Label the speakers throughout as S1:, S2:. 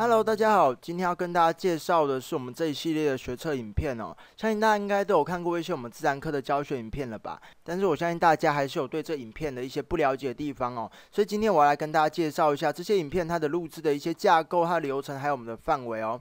S1: Hello，大家好，今天要跟大家介绍的是我们这一系列的学测影片哦。相信大家应该都有看过一些我们自然科的教学影片了吧？但是我相信大家还是有对这影片的一些不了解的地方哦。所以今天我来跟大家介绍一下这些影片它的录制的一些架构、它流程还有我们的范围哦。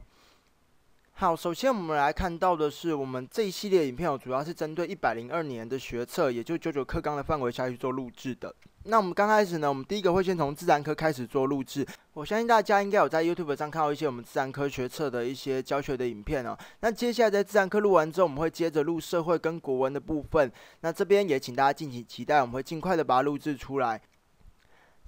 S1: 好，首先我们来看到的是我们这一系列影片，哦，主要是针对一百零二年的学测，也就九九课纲的范围下去做录制的。那我们刚开始呢，我们第一个会先从自然科开始做录制。我相信大家应该有在 YouTube 上看到一些我们自然科学测的一些教学的影片哦。那接下来在自然科录完之后，我们会接着录社会跟国文的部分。那这边也请大家敬请期待，我们会尽快的把它录制出来。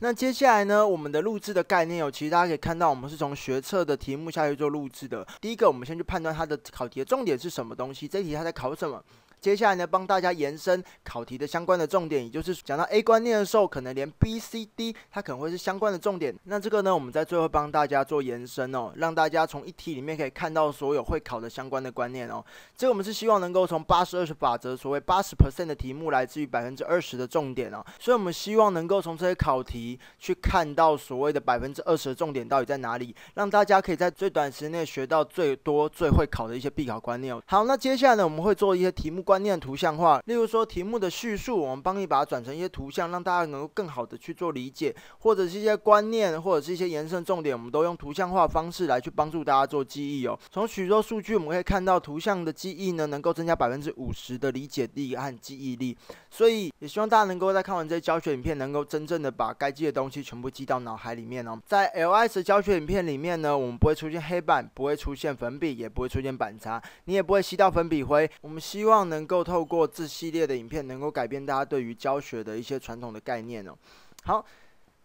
S1: 那接下来呢？我们的录制的概念有，其实大家可以看到，我们是从学测的题目下去做录制的。第一个，我们先去判断它的考题的重点是什么东西，这题它在考什么。接下来呢，帮大家延伸考题的相关的重点，也就是讲到 A 观念的时候，可能连 B、C、D 它可能会是相关的重点。那这个呢，我们在最后帮大家做延伸哦，让大家从一题里面可以看到所有会考的相关的观念哦。这个我们是希望能够从八十二十法则，所谓八十 percent 的题目来自于百分之二十的重点哦。所以我们希望能够从这些考题去看到所谓的百分之二十的重点到底在哪里，让大家可以在最短时间内学到最多最会考的一些必考观念哦。好，那接下来呢，我们会做一些题目。观念图像化，例如说题目的叙述，我们帮你把它转成一些图像，让大家能够更好的去做理解，或者是一些观念，或者是一些延伸重点，我们都用图像化方式来去帮助大家做记忆哦。从许多数据我们可以看到，图像的记忆呢，能够增加百分之五十的理解力和记忆力。所以也希望大家能够在看完这些教学影片，能够真正的把该记的东西全部记到脑海里面哦。在 LIS 教学影片里面呢，我们不会出现黑板，不会出现粉笔，也不会出现板擦，你也不会吸到粉笔灰。我们希望能。能够透过这系列的影片，能够改变大家对于教学的一些传统的概念呢。好，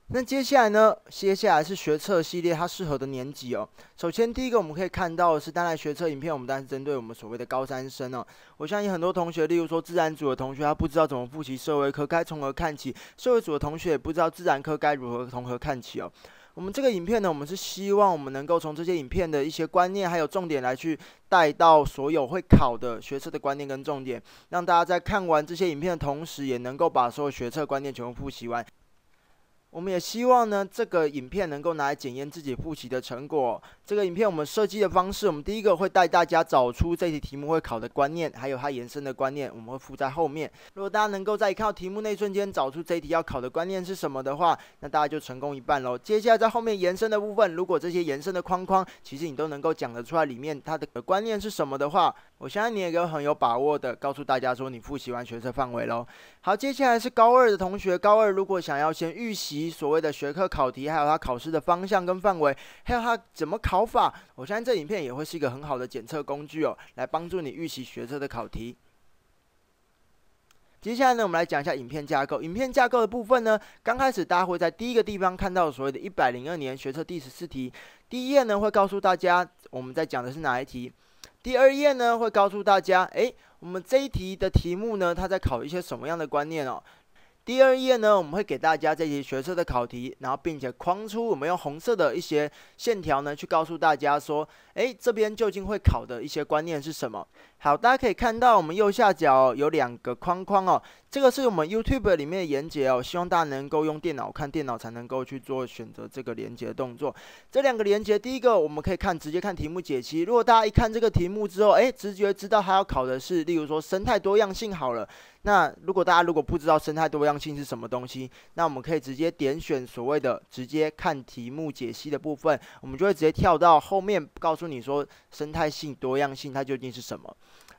S1: 那接下来呢？接下来是学测系列它适合的年级哦。首先第一个我们可以看到的是，当然学测影片我们当然针对我们所谓的高三生哦。我相信很多同学，例如说自然组的同学，他不知道怎么复习社会科，该从何看起；社会组的同学也不知道自然科该如何从何看起哦。我们这个影片呢，我们是希望我们能够从这些影片的一些观念还有重点来去带到所有会考的学测的观念跟重点，让大家在看完这些影片的同时，也能够把所有学测观念全部复习完。我们也希望呢，这个影片能够拿来检验自己复习的成果。这个影片我们设计的方式，我们第一个会带大家找出这题题目会考的观念，还有它延伸的观念，我们会附在后面。如果大家能够在看到题目那一瞬间找出这一题要考的观念是什么的话，那大家就成功一半喽。接下来在后面延伸的部分，如果这些延伸的框框，其实你都能够讲得出来里面它的观念是什么的话，我相信你也有很有把握的告诉大家说，你复习完学测范围喽。好，接下来是高二的同学，高二如果想要先预习。所谓的学科考题，还有它考试的方向跟范围，还有它怎么考法，我相信这影片也会是一个很好的检测工具哦，来帮助你预习学测的考题。接下来呢，我们来讲一下影片架构。影片架构的部分呢，刚开始大家会在第一个地方看到所谓的一百零二年学测第十四题，第一页呢会告诉大家我们在讲的是哪一题，第二页呢会告诉大家，哎，我们这一题的题目呢，它在考一些什么样的观念哦。第二页呢，我们会给大家这些学车的考题，然后并且框出我们用红色的一些线条呢，去告诉大家说。诶，这边究竟会考的一些观念是什么？好，大家可以看到我们右下角有两个框框哦，这个是我们 YouTube 里面的链接哦，希望大家能够用电脑看电脑才能够去做选择这个连接动作。这两个连接，第一个我们可以看直接看题目解析。如果大家一看这个题目之后，诶，直觉知道他要考的是，例如说生态多样性好了。那如果大家如果不知道生态多样性是什么东西，那我们可以直接点选所谓的直接看题目解析的部分，我们就会直接跳到后面告诉。你说生态性多样性它究竟是什么？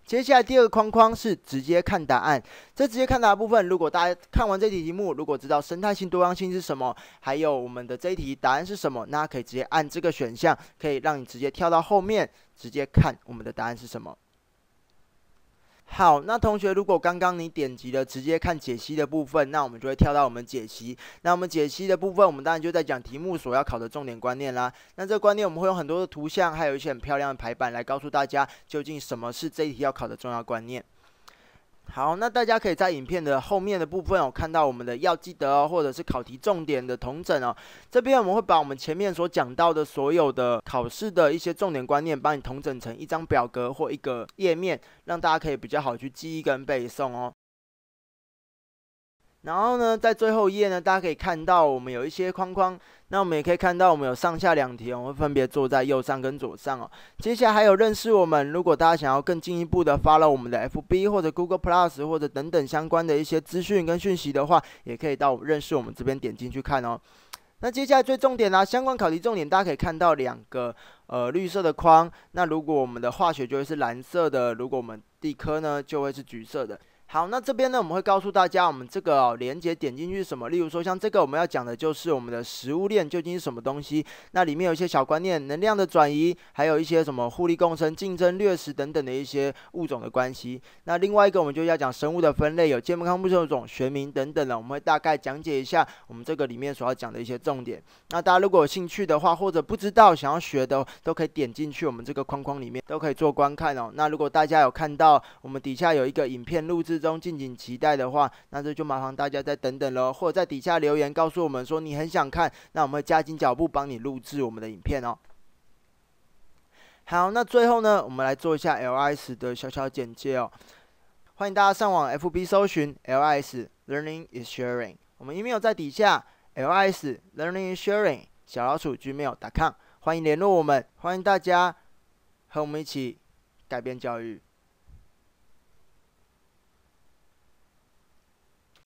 S1: 接下来第二个框框是直接看答案。这直接看答案部分，如果大家看完这题题目，如果知道生态性多样性是什么，还有我们的这一题答案是什么，那可以直接按这个选项，可以让你直接跳到后面，直接看我们的答案是什么。好，那同学，如果刚刚你点击了直接看解析的部分，那我们就会跳到我们解析。那我们解析的部分，我们当然就在讲题目所要考的重点观念啦。那这个观念，我们会用很多的图像，还有一些很漂亮的排版来告诉大家，究竟什么是这一题要考的重要观念。好，那大家可以在影片的后面的部分哦，看到我们的要记得哦，或者是考题重点的同整哦。这边我们会把我们前面所讲到的所有的考试的一些重点观念，帮你同整成一张表格或一个页面，让大家可以比较好去记忆跟背诵哦。然后呢，在最后一页呢，大家可以看到我们有一些框框，那我们也可以看到我们有上下两题我会分别坐在右上跟左上哦。接下来还有认识我们，如果大家想要更进一步的发了我们的 FB 或者 Google Plus 或者等等相关的一些资讯跟讯息的话，也可以到认识我们这边点进去看哦。那接下来最重点啦，相关考题重点大家可以看到两个呃绿色的框，那如果我们的化学就会是蓝色的，如果我们地科呢就会是橘色的。好，那这边呢，我们会告诉大家我们这个连接点进去什么。例如说，像这个我们要讲的就是我们的食物链究竟是什么东西。那里面有一些小观念，能量的转移，还有一些什么互利共生、竞争、掠食等等的一些物种的关系。那另外一个，我们就要讲生物的分类，有健目、纲目、种学名等等的，我们会大概讲解一下我们这个里面所要讲的一些重点。那大家如果有兴趣的话，或者不知道想要学的，都可以点进去我们这个框框里面，都可以做观看哦。那如果大家有看到我们底下有一个影片录制。中敬请期待的话，那这就麻烦大家再等等喽，或者在底下留言告诉我们说你很想看，那我们会加紧脚步帮你录制我们的影片哦。好，那最后呢，我们来做一下 LIS 的小小简介哦。欢迎大家上网 FB 搜寻 LIS Learning i Sharing，s 我们 email 在底下 LIS Learning is Sharing 小老鼠 gmail.com，欢迎联络我们，欢迎大家和我们一起改变教育。